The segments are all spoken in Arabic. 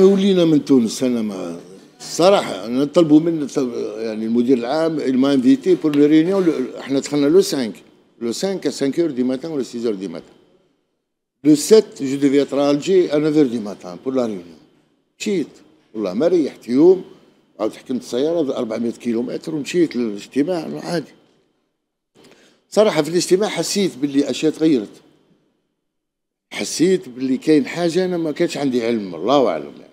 ما ولينا من تونس انا ما صراحة انا طلبوا منا يعني المدير العام ما انفيتي بور لو ريونيون احنا دخلنا لو 5 لو 5 5 اور دي ماتان ولا 6 اور دي ماتان لو 7 جو ديفي اتر الجي 9 heures دي ماتان بور لا ريونيون مشيت والله ما ريحت يوم عاود حكمت السياره 400 كيلومتر ومشيت للاجتماع عادي صراحه في الاجتماع حسيت باللي اشياء تغيرت حسيت باللي كاين حاجه انا ما كانش عندي علم الله اعلم يعني.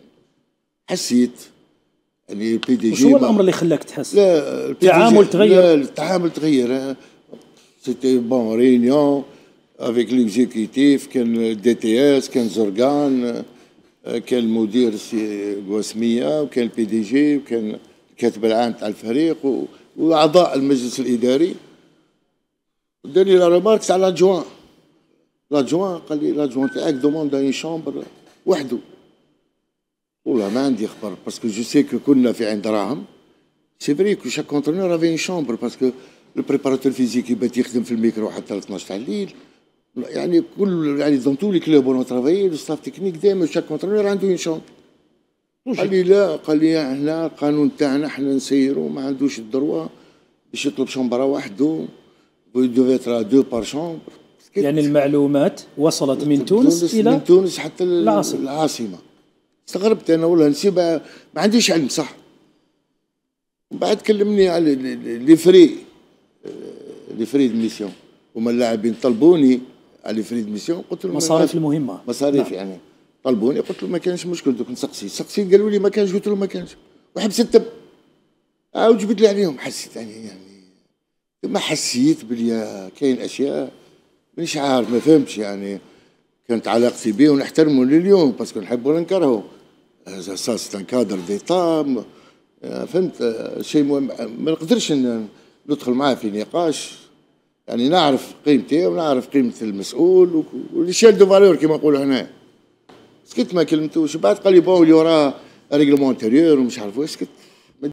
حسيت اني بي دي جي شو هو الامر اللي خلاك تحس؟ لا التعامل تغير لا التعامل تغير سيتي بون ريونيون افيك ليكزيكيتيف كان دي تي اس كان زرقان كان المدير سي قوسميه وكان البي دي جي وكان الكاتب العام تاع الفريق واعضاء المجلس الاداري داني لا ريماركس على لادجوان لادجوان قال لي لادجوان تاعك دوموند اون شامبر وحده والله ما عندي خبر باسكو جو سي كو كنا في عند راهم سي فري كو شاك كونترونور افي اون شومبر باسكو البريباراتور فيزيك يبات يخدم في الميكرو حتى ل 12 تاع الليل يعني كل يعني دون تو لي كلوب اون ترافاي ستاف تكنيك دائما شاك كونترونور عنده اون شومبر قال لي لا قال لي احنا القانون تاعنا احنا نسيرو ما عندوش الدروا باش يطلب شومبرا وحده ترا دو بار شومبر يعني المعلومات وصلت من تونس الى من تونس حتى العاصمه استغربت انا والله نسيب ما عنديش علم صح بعد كلمني على لي فري آه، لي فري ميسيون هما اللاعبين طلبوني على لي فري ميسيون قلت لهم مصاريف المهمه مصاريف نعم. يعني طلبوني قلت لهم ما كانش مشكل دوك نسقسي سقسي قالوا لي ما كانش قلت لهم ما كانش وحبس التب آه، عاود جبت لي عليهم حسيت يعني يعني ما حسيت بلي كاين اشياء مانيش عارف ما فهمتش يعني كانت علاقتي بيه ونحترمه لليوم باسكو نحبه ولا نكرهه سا سي ان كادر ديتا آه، فهمت آه، شيء مهم ما نقدرش ندخل معاه في نقاش يعني نعرف قيمتي ونعرف قيمه المسؤول وليشيل دو فالور كما نقولوا هنا سكت ما كلمتوش بعد قال لي بون اليورا ريغلومون انتيريور ومش عارف واش سكت